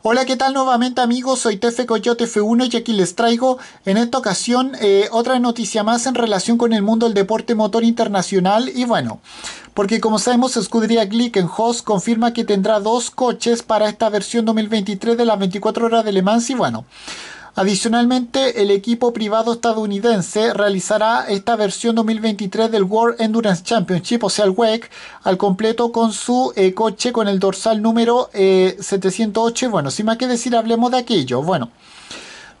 Hola, ¿qué tal nuevamente amigos? Soy Tefe Coyote F1 y aquí les traigo en esta ocasión eh, otra noticia más en relación con el mundo del deporte motor internacional y bueno, porque como sabemos Scuderia Glickenhaus confirma que tendrá dos coches para esta versión 2023 de las 24 horas de Le Mans y bueno, Adicionalmente, el equipo privado estadounidense realizará esta versión 2023 del World Endurance Championship, o sea, el WEC, al completo con su eh, coche con el dorsal número eh, 708. Bueno, sin más que decir, hablemos de aquello. Bueno.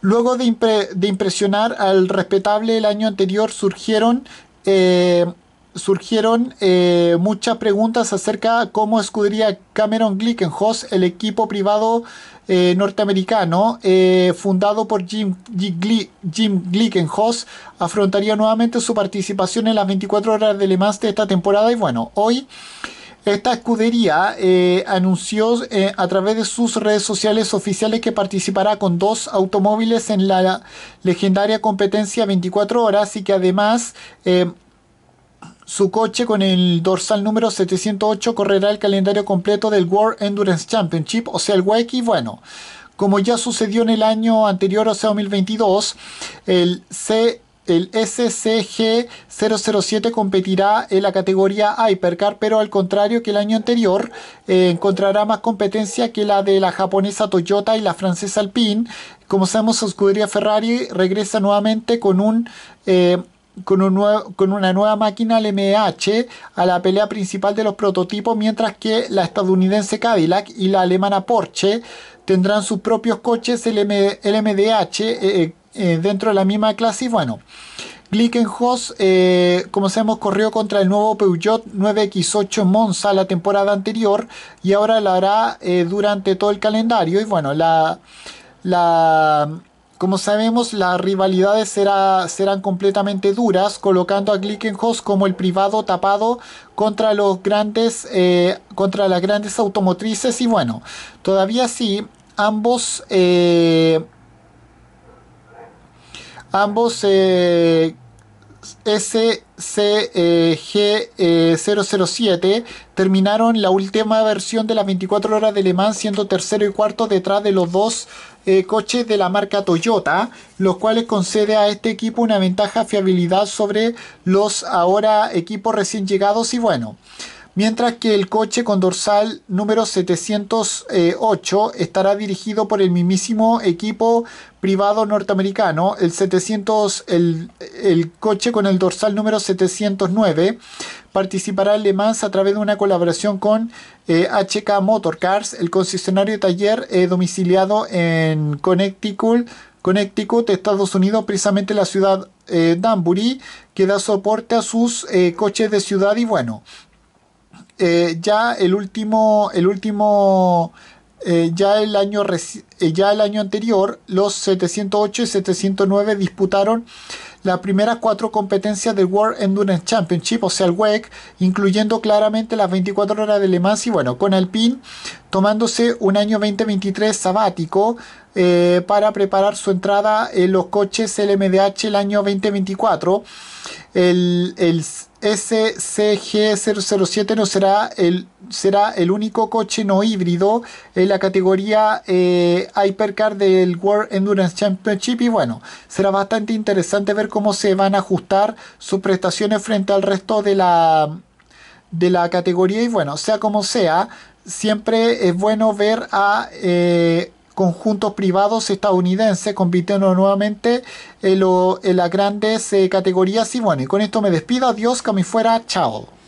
Luego de, impresionar al respetable el año anterior, surgieron eh, surgieron eh, muchas preguntas acerca cómo escudería Cameron Glickenhaus, el equipo privado eh, norteamericano eh, fundado por Jim, Jim Glickenhaus, afrontaría nuevamente su participación en las 24 horas de Le Mans de esta temporada. Y bueno, hoy esta escudería anunció a través de sus redes sociales oficiales que participará con dos automóviles en la legendaria competencia 24 horas y que además su coche con el dorsal número 708 correrá el calendario completo del World Endurance Championship, o sea, el WEC, y bueno, como ya sucedió en el año anterior, o sea, 2022, el C el SCG 007 competirá en la categoría Hypercar, pero al contrario que el año anterior, eh, encontrará más competencia que la de la japonesa Toyota y la francesa Alpine. Como sabemos, su escudería Ferrari regresa nuevamente con un eh, con, con, una nueva máquina LMH a la pelea principal de los prototipos, mientras que la estadounidense Cadillac y la alemana Porsche tendrán sus propios coches LM, LMDH eh, eh, eh, dentro de la misma clase. Y bueno, Glickenhaus, como sabemos, corrió contra el nuevo Peugeot 9X8 Monza la temporada anterior y ahora lo hará durante todo el calendario. Y bueno, la. la como sabemos, las rivalidades serán completamente duras, colocando a Glickenhaus como el privado tapado contra, los grandes, eh, contra las grandes automotrices. Y bueno, todavía sí, ambos, eh, ambos eh, SCG007 e eh, terminaron la última versión de las 24 horas de Le Mans siendo tercero y cuarto detrás de los dos eh, coches de la marca Toyota, los cuales concede a este equipo una ventaja fiabilidad sobre los ahora equipos recién llegados y bueno mientras que el coche con dorsal número 708 eh, estará dirigido por el mismísimo equipo privado norteamericano, el 700 el, coche con el dorsal número 709 participará en a través de una colaboración con HK eh, Motorcars, el concesionario taller eh, domiciliado en Connecticut Estados Unidos, precisamente la ciudad de Danbury, que da soporte a sus coches de ciudad y bueno, eh, ya el último, el último, eh, ya, el año eh, ya el año anterior, los 708 y 709 disputaron las primeras cuatro competencias del World Endurance Championship, o sea, el WEC, incluyendo claramente las 24 horas de Le Mans y bueno, con Alpine tomándose un año 2023 sabático para preparar su entrada en los coches LMDH el año 2024. El, el, SCG007 no será el, será el único coche no híbrido en la categoría eh, Hypercar del World Endurance Championship y bueno, será bastante interesante ver cómo se van a ajustar sus prestaciones frente al resto de la, de la categoría y bueno, sea como sea, siempre es bueno ver a... Eh, conjuntos privados estadounidenses compitiendo nuevamente en, las grandes eh, categorías. Y bueno, y con esto me despido. Adiós, que me fuera. Chao.